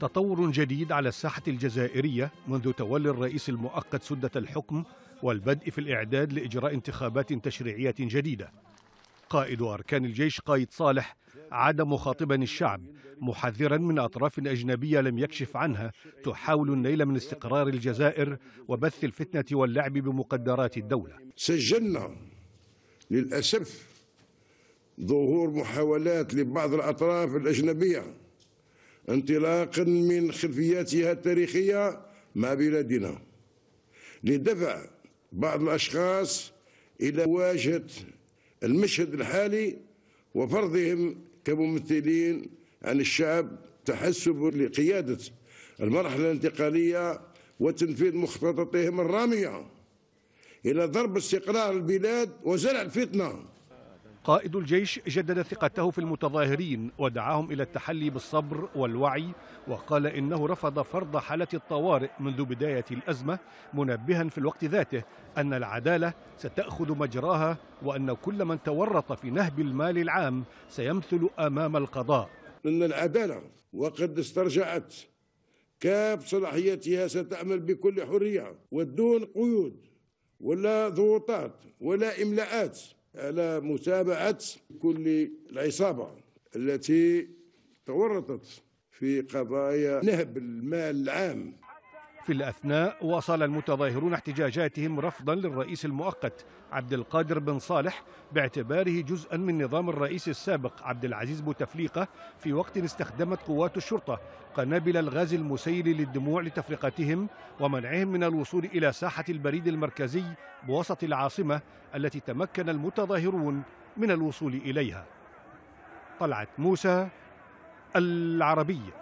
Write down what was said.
تطور جديد على الساحة الجزائرية منذ تولي الرئيس المؤقت سدة الحكم والبدء في الإعداد لإجراء انتخابات تشريعية جديدة قائد أركان الجيش قايد صالح عاد مخاطبا الشعب محذرا من أطراف أجنبية لم يكشف عنها تحاول النيل من استقرار الجزائر وبث الفتنة واللعب بمقدرات الدولة سجلنا للأسف ظهور محاولات لبعض الأطراف الأجنبية انطلاقا من خلفياتها التاريخية مع بلادنا لدفع بعض الأشخاص إلى مواجهة المشهد الحالي وفرضهم كممثلين عن الشعب تحسب لقيادة المرحلة الانتقالية وتنفيذ مخططاتهم الرامية إلى ضرب استقرار البلاد وزرع الفتنة قائد الجيش جدد ثقته في المتظاهرين ودعاهم إلى التحلي بالصبر والوعي وقال إنه رفض فرض حالة الطوارئ منذ بداية الأزمة منبها في الوقت ذاته أن العدالة ستأخذ مجراها وأن كل من تورط في نهب المال العام سيمثل أمام القضاء أن العدالة وقد استرجعت كاب صلاحيتها ستعمل بكل حرية ودون قيود ولا ضغوطات ولا إملاءات على متابعة كل العصابة التي تورطت في قضايا نهب المال العام في الأثناء واصل المتظاهرون احتجاجاتهم رفضا للرئيس المؤقت عبد القادر بن صالح باعتباره جزءا من نظام الرئيس السابق عبد العزيز بوتفليقة في وقت استخدمت قوات الشرطة قنابل الغاز المسيل للدموع لتفرقتهم ومنعهم من الوصول إلى ساحة البريد المركزي بوسط العاصمة التي تمكن المتظاهرون من الوصول إليها طلعت موسى العربيه